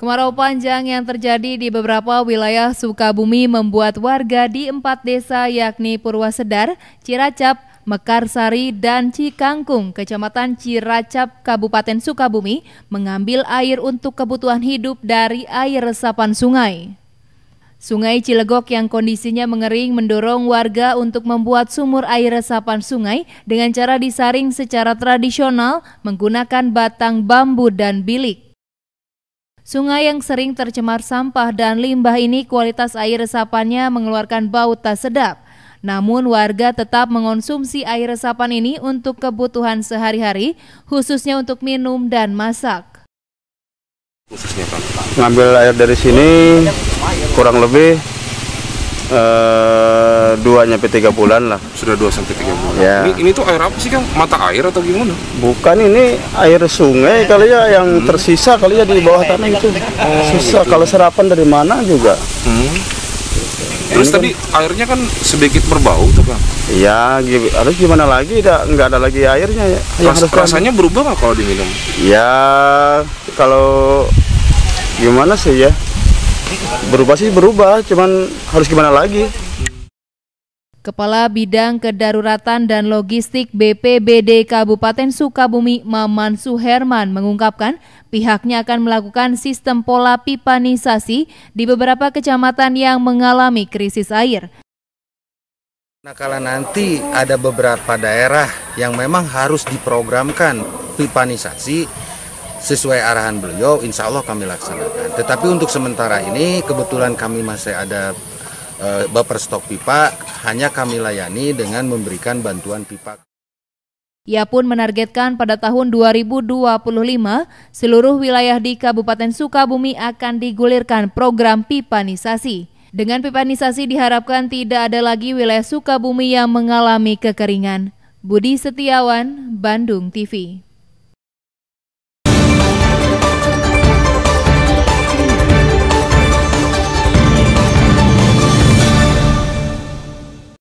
Kemarau panjang yang terjadi di beberapa wilayah Sukabumi membuat warga di empat desa yakni Purwasedar, Ciracap, Mekarsari, dan Cikangkung, Kecamatan Ciracap, Kabupaten Sukabumi, mengambil air untuk kebutuhan hidup dari air resapan sungai. Sungai Cilegok yang kondisinya mengering mendorong warga untuk membuat sumur air resapan sungai dengan cara disaring secara tradisional menggunakan batang bambu dan bilik. Sungai yang sering tercemar sampah dan limbah ini kualitas air resapannya mengeluarkan bau tak sedap. Namun warga tetap mengonsumsi air resapan ini untuk kebutuhan sehari-hari, khususnya untuk minum dan masak. Ngambil air dari sini kurang lebih Eh, dua sampai tiga bulan lah. Sudah dua sampai tiga bulan. Ya. Ini, ini tuh air apa sih kang? Mata air atau gimana? Bukan ini air sungai kali ya yang hmm. tersisa kali ya di bawah tanah itu. Oh, Susah gitu. kalau serapan dari mana juga. Hmm. Terus ini kan tadi kan, airnya kan sedikit berbau tuh kang Iya, harus gimana lagi? Tidak, nggak ada lagi airnya. Ya. Ras, rasanya berubah nggak kalau diminum? Ya, kalau gimana sih ya? berubah sih berubah cuman harus gimana lagi Kepala Bidang Kedaruratan dan Logistik BPBD Kabupaten Sukabumi Maman Suherman mengungkapkan pihaknya akan melakukan sistem pola pipanisasi di beberapa kecamatan yang mengalami krisis air. Nah, kalau nanti ada beberapa daerah yang memang harus diprogramkan pipanisasi, sesuai arahan beliau, insya Allah kami laksanakan. Tetapi untuk sementara ini, kebetulan kami masih ada e, eh, baper stok pipa, hanya kami layani dengan memberikan bantuan pipa. Ia pun menargetkan pada tahun 2025, seluruh wilayah di Kabupaten Sukabumi akan digulirkan program pipanisasi. Dengan pipanisasi diharapkan tidak ada lagi wilayah Sukabumi yang mengalami kekeringan. Budi Setiawan, Bandung TV.